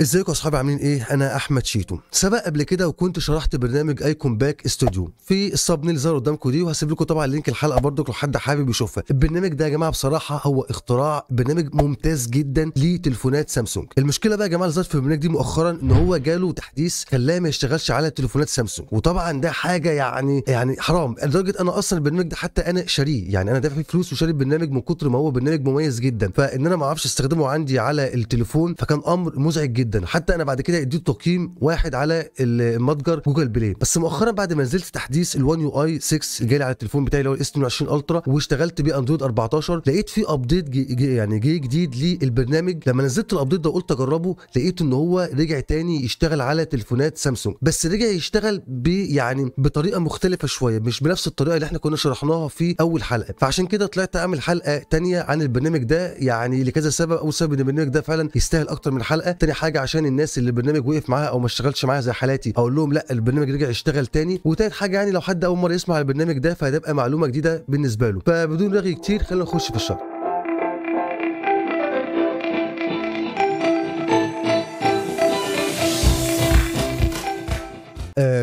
ازيكم يا اصحابي عاملين ايه انا احمد شيتو سبق قبل كده وكنت شرحت برنامج ايكون باك استوديو في الصابنيل اللي ظهر قدامكم دي وهسيب لكم طبعا لينك الحلقه برضو لو حد حابب يشوفها البرنامج ده يا جماعه بصراحه هو اختراع برنامج ممتاز جدا لتليفونات سامسونج المشكله بقى يا جماعه اللي ظهرت في البرنامج دي مؤخرا ان هو جاله تحديث خلاه ما يشتغلش على تليفونات سامسونج وطبعا ده حاجه يعني يعني حرام لدرجه انا اصلا البرنامج ده حتى انا شاريه يعني انا دافع فيه فلوس وشاري البرنامج من كتر ما هو برنامج مميز جدا فان انا ما اعرفش استخدمه عندي على التليفون فكان امر مزعج جدا جدا حتى انا بعد كده اديت تقييم واحد على المتجر جوجل بلاي بس مؤخرا بعد ما نزلت تحديث ال1 يو اي 6 اللي جالي على التليفون بتاعي اللي هو الاس 22 الترا واشتغلت بيه اندرويد 14 لقيت في ابديت جي جي يعني جه جديد للبرنامج لما نزلت الابديت ده وقلت اجربه لقيت ان هو رجع تاني يشتغل على تليفونات سامسونج بس رجع يشتغل ب يعني بطريقه مختلفه شويه مش بنفس الطريقه اللي احنا كنا شرحناها في اول حلقه فعشان كده طلعت اعمل حلقه تانية عن البرنامج ده يعني لكذا سبب اول سبب ان البرنامج ده فعلا يستاهل اكتر من حلقه تاني حاجه عشان الناس اللي البرنامج وقف معاها او ما اشتغلش معاها زي حالاتي اقول لهم لا البرنامج رجع اشتغل تاني وتالت حاجه يعني لو حد اول مره يسمع البرنامج ده فهتبقى معلومه جديده بالنسبه له فبدون رغي كتير خلينا نخش في الشرح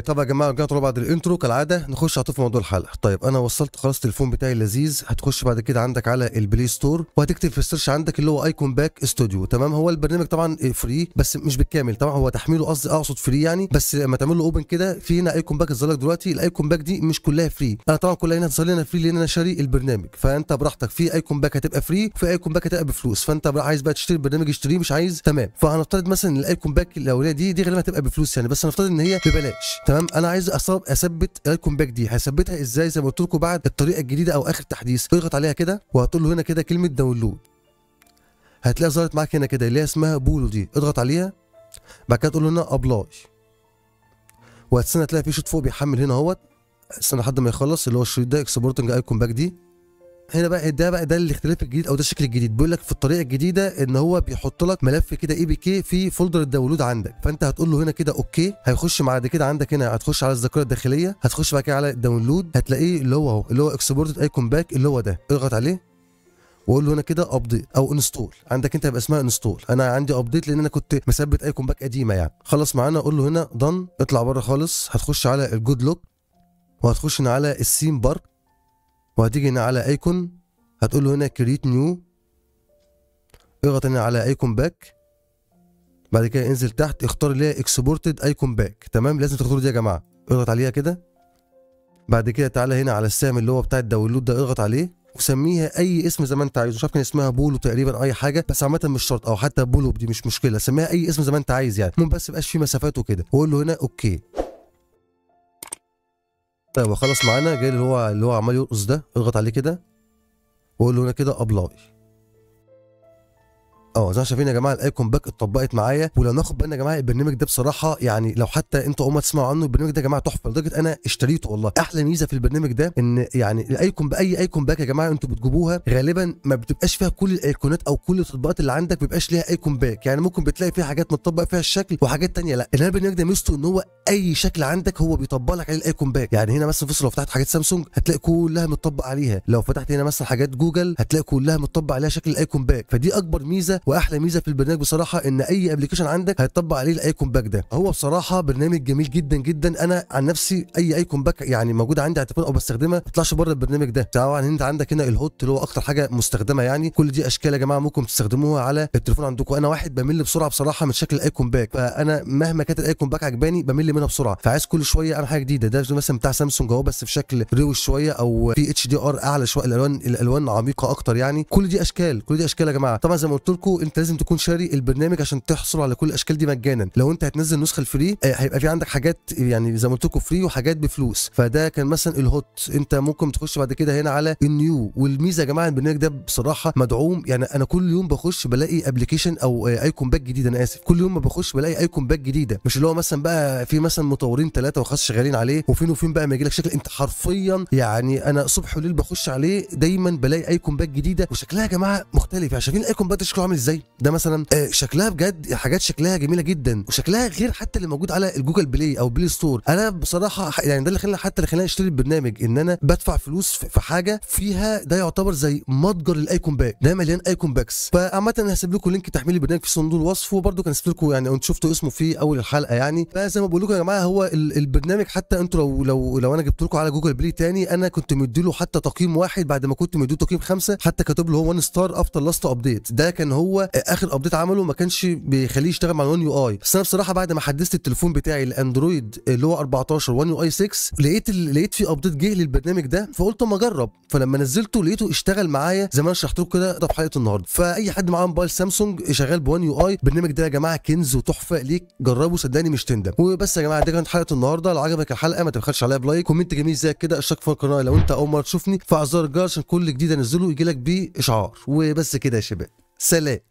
طب يا جماعه رجعنا بعد الانترو كالعاده نخش على في موضوع الحلقه طيب انا وصلت خلاص التليفون بتاعي اللذيذ هتخش بعد كده عندك على البلاي ستور وهتكتب في السيرش عندك اللي هو ايكون باك استوديو تمام هو البرنامج طبعا فري بس مش بالكامل طبعا هو تحميله قصدي اقصد فري يعني بس لما تعمل له اوبن كده في هنا ايكون باك ظهر لك دلوقتي الايكون باك دي مش كلها فري انا طبعا كلها هنا ظهر لنا فري لان انا شاري البرنامج فانت براحتك في ايكون باك هتبقى فري وفي ايكون باك هتبقى بفلوس فانت عايز بقى تشتري البرنامج اشتريه مش عايز تمام فهنفترض مثلا الايكون باك الاولانيه دي دي غالبا هتبقى بفلوس يعني بس هنفترض ان هي ببلاش تمام تمام انا عايز اثبت الايكون آه، باك دي هثبتها ازاي زي ما قلت لكم بعد الطريقه الجديده او اخر تحديث اضغط عليها كده وهتقول له هنا كده كلمه داونلود هتلاقي ظهرت معاك هنا كده اللي هي اسمها بولو دي اضغط عليها بعد كده تقول له هنا ابلاي وهتستنى تلاقي في شريط فوق بيحمل هنا اهوت استنى لحد ما يخلص اللي هو الشريط ده اكسبورتنج ايكون باك دي هنا بقى ده بقى ده الاختلاف الجديد او ده الشكل الجديد بيقول لك في الطريقه الجديده ان هو بيحط لك ملف كده اي بي كي في فولدر الداونلود عندك فانت هتقول له هنا كده اوكي هيخش بعد كده عندك هنا هتخش على الذاكره الداخليه هتخش بعد كده على الداونلود هتلاقيه اللي هو اهو اللي هو اكسبورت ايكون باك اللي هو ده اضغط عليه واقول له هنا كده ابديت او انستول عندك انت هيبقى اسمها انستول انا عندي ابديت لان انا كنت مثبت ايكون باك قديمه يعني خلص معانا اقول له هنا دن اطلع بره خالص هتخش على الجود لوك وهتخش هنا على السيم بار وهتيجي هنا على ايكون هتقول له هنا كريت نيو اضغط هنا على ايكون باك بعد كده انزل تحت اختار اللي هي اكسبورتد ايكون باك تمام لازم تختاروا دي يا جماعه اضغط عليها كده بعد كده تعالى هنا على السهم اللي هو بتاع الداونلود ده اضغط عليه وسميها اي اسم زي ما انت عايز مش عارف كان اسمها بولو تقريبا اي حاجه بس عامه مش شرط او حتى بولو دي مش مشكله سميها اي اسم زي ما انت عايز يعني المهم بس ما يبقاش في مسافات وكده واقول له هنا اوكي طيب خلص معانا جاي اللي هو اللي هو عمال يرقص ده اضغط عليه كده واقول له انا كده ابلاي اه زي ما شايفين يا جماعه الايكون باك اتطبقت معايا ولو ناخد بالنا يا جماعه البرنامج ده بصراحه يعني لو حتى انتوا اول ما تسمعوا عنه البرنامج ده يا جماعه تحفه لدرجه انا اشتريته والله احلى ميزه في البرنامج ده ان يعني الايكون باي ايكون باك يا جماعه انتوا بتجيبوها غالبا ما بتبقاش فيها كل الايقونات او كل التطبيقات اللي عندك ما بيبقاش ليها ايكون باك يعني ممكن بتلاقي فيها حاجات متطبق فيها الشكل وحاجات ثانيه لا انما البرنامج ده ميزته ان هو اي شكل عندك هو بيطبق لك عليه الايكون باك يعني هنا مثلا بص لو فتحت حاجات سامسونج هتلاقي كلها متطبق عليها لو فتحت هنا مثلا حاجات جوجل هتلاقي كلها متطبق عليها شكل الايكون باك فدي اكبر ميزه واحلى ميزه في البرنامج بصراحه ان اي ابلكيشن عندك هيطبق عليه الايكون باك ده هو بصراحه برنامج جميل جدا جدا انا عن نفسي اي ايكون باك يعني موجوده عندي على التليفون او بستخدمها ما تطلعش بره البرنامج ده طبعا انت عندك هنا الهوت اللي هو اكتر حاجه مستخدمه يعني كل دي اشكال يا جماعه ممكن تستخدموها على التليفون عندكم انا واحد بمل بسرعه بصراحه من شكل الايكون باك فانا مهما كانت الايكون باك عجباني بمل منها بسرعه فعايز كل شويه اعمل حاجه جديده ده مثلا بتاع سامسونج اهو بس في شكل روش شويه او في اتش دي ار اعلى شويه الالوان الالوان عميقه اكتر يعني كل دي اشكال كل دي اشكال يا جماعه طبعا زي ما قلت لكم انت لازم تكون شاري البرنامج عشان تحصل على كل الاشكال دي مجانا لو انت هتنزل نسخه الفري آه، هيبقى في عندك حاجات يعني زي ما قلت لكم فري وحاجات بفلوس فده كان مثلا الهوت انت ممكن تخش بعد كده هنا على النيو والميزه يا جماعه البرنامج ده بصراحه مدعوم يعني انا كل يوم بخش بلاقي ابلكيشن او ايكون آه، باك جديد انا اسف كل يوم ما بخش بلاقي ايكون باك جديده مش اللي هو مثلا بقى في مثلا مطورين ثلاثه وخاص شغالين عليه وفين وفين بقى ما يجي لك شكل انت حرفيا يعني انا صبح وليل بخش عليه دايما بلاقي ايكون باك جديده وشكلها يا جماعه مختلف يعني شايفين الايكون باك شكله عامل ازاي ده مثلا آه، شكلها بجد حاجات شكلها جميله جدا وشكلها غير حتى اللي موجود على الجوجل بلاي او بلاي ستور انا بصراحه يعني ده اللي خلاني حتى اللي خلاني اشتري البرنامج ان انا بدفع فلوس في حاجه فيها ده يعتبر زي متجر الايكون باك ده مليان ايكون باكس فعامه انا هسيب لكم لينك تحميل البرنامج في صندوق الوصف وبرده كان سبت لكم يعني انتم شفتوا اسمه في اول الحلقه يعني فزي ما بقول لكم يا جماعه هو البرنامج حتى انتوا لو لو لو انا جبت لكم على جوجل بلاي تاني انا كنت مديله حتى تقييم واحد بعد ما كنت مديله تقييم خمسه حتى كاتب له هو ون ستار افتر لاست ابديت ده كان هو هو اخر ابديت عمله ما كانش بيخليه يشتغل مع الون يو اي بس انا بصراحه بعد ما حدثت التليفون بتاعي الاندرويد اللي هو 14 ون يو اي 6 لقيت لقيت في ابديت جه للبرنامج ده فقلت اما اجرب فلما نزلته لقيته اشتغل معايا زي ما انا شرحت لكم كده ده في حلقه النهارده فاي حد معاه موبايل سامسونج شغال بون يو اي البرنامج ده يا جماعه كنز وتحفه ليك جربه صدقني مش تندم وبس يا جماعه دي كانت حلقه النهارده لو عجبك الحلقه ما تبخلش عليها بلايك كومنت جميل زيك كده اشترك في القناه لو انت اول مره تشوفني فاعذر الجرس عشان كل جديد انزله يجي لك بيه اشعار وبس كده يا شباب Sele